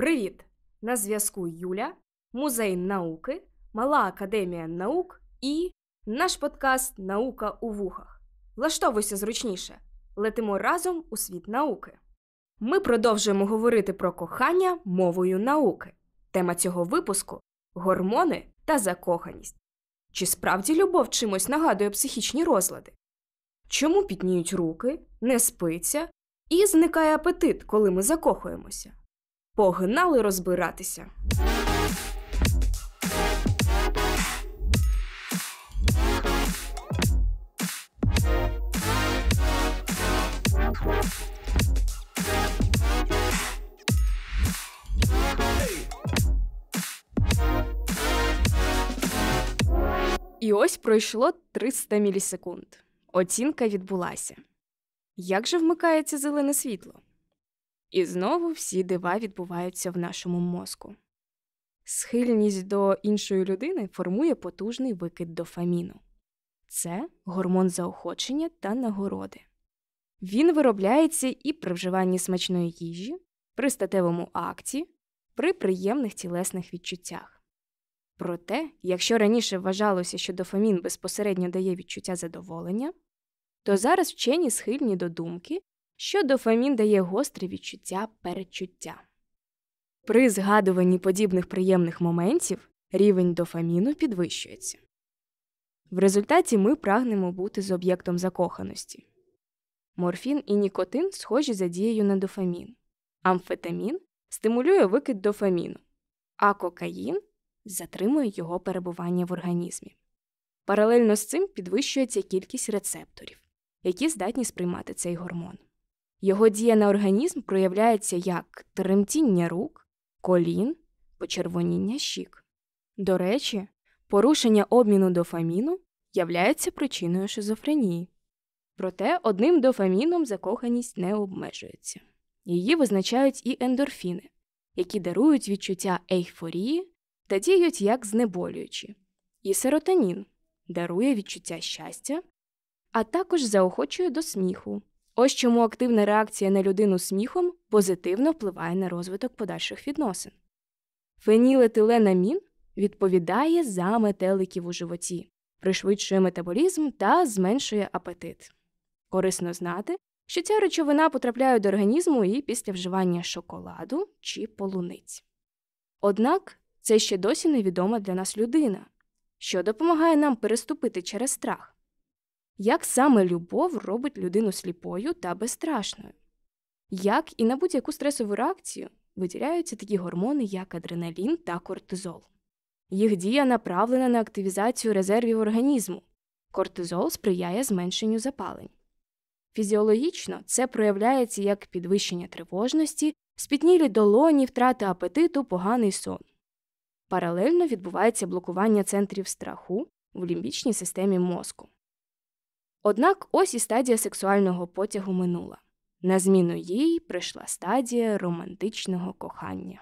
Привіт! На зв'язку Юля, Музей науки, Мала Академія наук і наш подкаст Наука у вухах. Влаштовуйся зручніше. Летимо разом у світ науки. Ми продовжуємо говорити про кохання мовою науки. Тема цього випуску гормони та закоханість. Чи справді любов чимось нагадує психічні розлади? Чому пітніють руки, не спиться і зникає апетит, коли ми закохуємося? Погнали розбиратися. І ось пройшло 300 мілісекунд. Оцінка відбулася. Як же вмикається зелене світло? І знову всі дива відбуваються в нашому мозку. Схильність до іншої людини формує потужний викид дофаміну. Це гормон заохочення та нагороди. Він виробляється і при вживанні смачної їжі, при статевому акті, при приємних тілесних відчуттях. Проте, якщо раніше вважалося, що дофамін безпосередньо дає відчуття задоволення, то зараз вчені схильні до думки, що дофамін дає гостре відчуття передчуття. При згадуванні подібних приємних моментів рівень дофаміну підвищується. В результаті ми прагнемо бути з об'єктом закоханості. Морфін і нікотин схожі за дією на дофамін, амфетамін стимулює викид дофаміну, а кокаїн затримує його перебування в організмі. Паралельно з цим підвищується кількість рецепторів, які здатні сприймати цей гормон. Його дія на організм проявляється як тремтіння рук, колін, почервоніння щік. До речі, порушення обміну дофаміну являється причиною шизофренії. Проте одним дофаміном закоханість не обмежується. Її визначають і ендорфіни, які дарують відчуття ейфорії та діють як знеболюючі, і серотонін дарує відчуття щастя, а також заохочує до сміху. Ось чому активна реакція на людину сміхом позитивно впливає на розвиток подальших відносин. Фенілетиленамін відповідає за метеликів у животі, пришвидшує метаболізм та зменшує апетит. Корисно знати, що ця речовина потрапляє до організму і після вживання шоколаду чи полуниць. Однак це ще досі невідома для нас людина, що допомагає нам переступити через страх як саме любов робить людину сліпою та безстрашною. Як і на будь-яку стресову реакцію виділяються такі гормони, як адреналін та кортизол. Їх дія направлена на активізацію резервів організму. Кортизол сприяє зменшенню запалень. Фізіологічно це проявляється як підвищення тривожності, спітнілі долоні, втрата апетиту, поганий сон. Паралельно відбувається блокування центрів страху в лімбічній системі мозку. Однак ось і стадія сексуального потягу минула. На зміну їй прийшла стадія романтичного кохання.